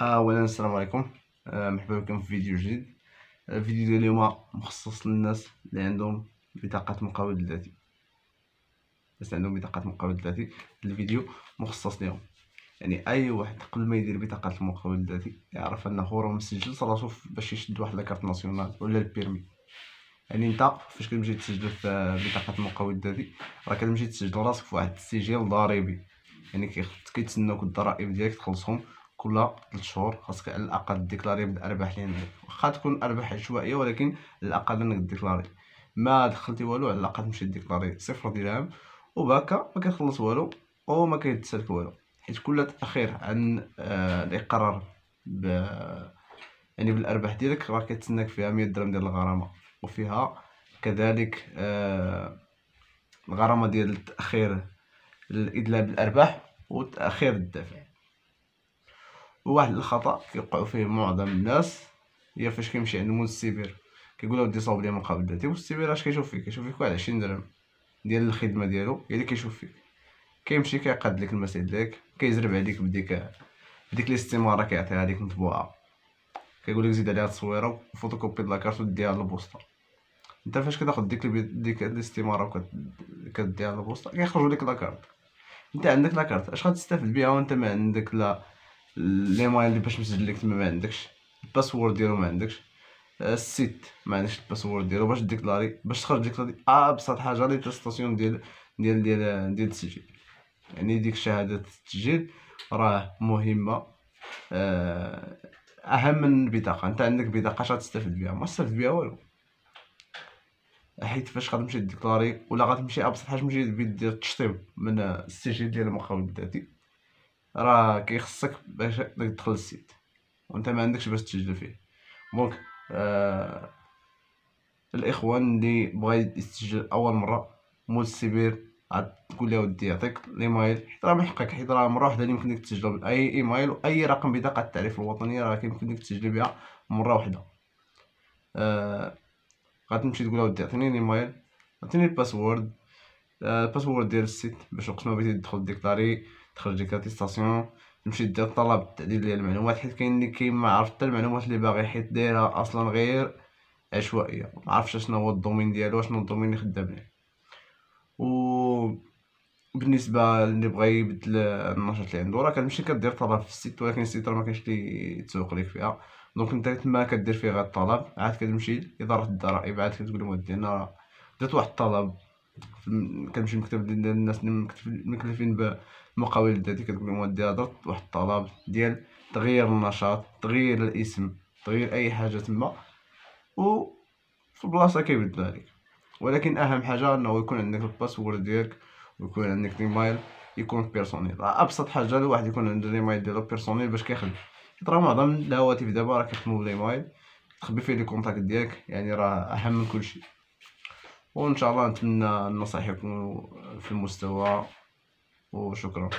اولا السلام عليكم آه، مرحبا بكم في فيديو جديد الفيديو آه، ديال اليوم مخصص للناس اللي عندهم بطاقه مقاول ذاتي الناس عندهم بطاقه مقاول ذاتي الفيديو مخصص لهم يعني اي واحد قبل ما يدير بطاقه المقاول الذاتي يعرف انه راه مسجل راسو باش يشد واحد لاكارت ناسيونال ولا البيرمي يعني انت فاش كتمشي تسجل في بطاقه المقاول الذاتي راه كتمشي تسجل راسك في واحد السجل ضريبي يعني كيتسناوك الضرائب ديالك تخلصهم كل 3 شهور خاصك على الاقل ديكلاري بالارباح اللي عندك واخا تكون ارباح عشوائيه ولكن على الاقل انك ديكلاري ما دخلتي والو على الاقل تمشي ديكلاري صفر درهم وبهكا ما كتخلص والو وما كيتسالك والو حيت كل تاخير عن آه، الاقرار ب يعني بالارباح ديالك راه كيتسناك فيها 100 درهم ديال الغرامه وفيها كذلك آه، الغرامه ديال التاخير الادلاء بالارباح وتاخير الدفع وواحد الخطا كيوقعوا فيه معظم الناس هي فاش كيمشي عند السيبر كيقول له ودي صوب لي من قبل درتي اش كيشوف فيك كيشوف فيك واحد 20 درهم ديال الخدمه ديالو هي اللي كيشوف فيك كيمشي كيقاد لك المسائل ديالك كيزرب عليك بديك بديك الاستماره كيعطيها هذيك مطبوعه كيقول لك زيد عليها التصويره وفوتوكوبي ديال لاكارت وديها للبوسطه انت فاش كتاخد ديك ديك الاستماره وكديها للبوسطه كيخرجوا لك لاكارت انت عندك لاكارت اش غتستافد بها وانت ما عندك لا لي موان باش مسجل لك تما ما عندكش الباسورد ديالو ما عندكش آه، السيت ما عندكش الباسورد ديالو باش ديكلاري باش تخرج ديكلاري ابسط آه، حاجه لي تيستاسيون ديال ديال ديال ديال التسجيل يعني ديك شهاده التسجيل راه مهمه آه، اهم من البطاقه انت عندك بطاقه اش غتستافد بها ما تستافد بها والو حيت فاش غتمشي ديكلاري ولا غتمشي ابسط حاجه تمشي دير التشطيب من السجل ديال المقاول الذاتي راه كيخصك باش تدخل للسيت وانت ما عندكش باش تسجل فيه دونك آه الاخوان اللي بغا يسجل اول مره مول السبير عاد تقول له ودي يعطيك الايميل حيت راه من حقك حيت راه مره واحده اللي يمكن لك تسجل باي ايميل واي رقم بطاقه التعريف الوطنيه راه كيمكن لك تسجل بها مره واحده آه تمشي تقول ودي عطيني الايميل عطيني الباسورد آه الباسورد ديال السيت باش وقت ما بغيتي تدخل ديكلاري تخرج ديك لاتيستاسيون تمشي دير طلب التعديل ديال المعلومات حيت كاين اللي كاين ما عرف حتى المعلومات اللي باغي حيت دايرها اصلا غير عشوائيه ما عرفش شنو هو الدومين ديالو شنو الدومين اللي خدام ليه و بالنسبه اللي بغى يبدل النشاط اللي عنده راه كتمشي كدير طلب في السيت ولكن السيت راه ما كاينش اللي يتسوق ليك فيها دونك انت تما كدير فيه غير الطلب عاد كتمشي لاداره الضرائب عاد كتقول لهم ودي انا درت واحد الطلب كنمشي المكتب ديال الناس مكلفين بالمقاول الذاتي كتقول لهم ودي هضرت واحد الطلب ديال تغيير النشاط تغيير الاسم تغيير اي حاجه تما و في البلاصه كيبدل عليك ولكن اهم حاجه انه يكون عندك الباسورد ديالك ويكون عندك الايميل يكون بيرسونيل ابسط حاجه الواحد يكون عنده الايميل ديالو بيرسونيل باش كيخلف راه معظم الهواتف دابا راه كيخدموا بالايميل تخبي فيه لي كونتاكت ديالك يعني راه اهم من كلشي وان شاء الله نتمنى النصائح يكونوا في المستوى وشكرا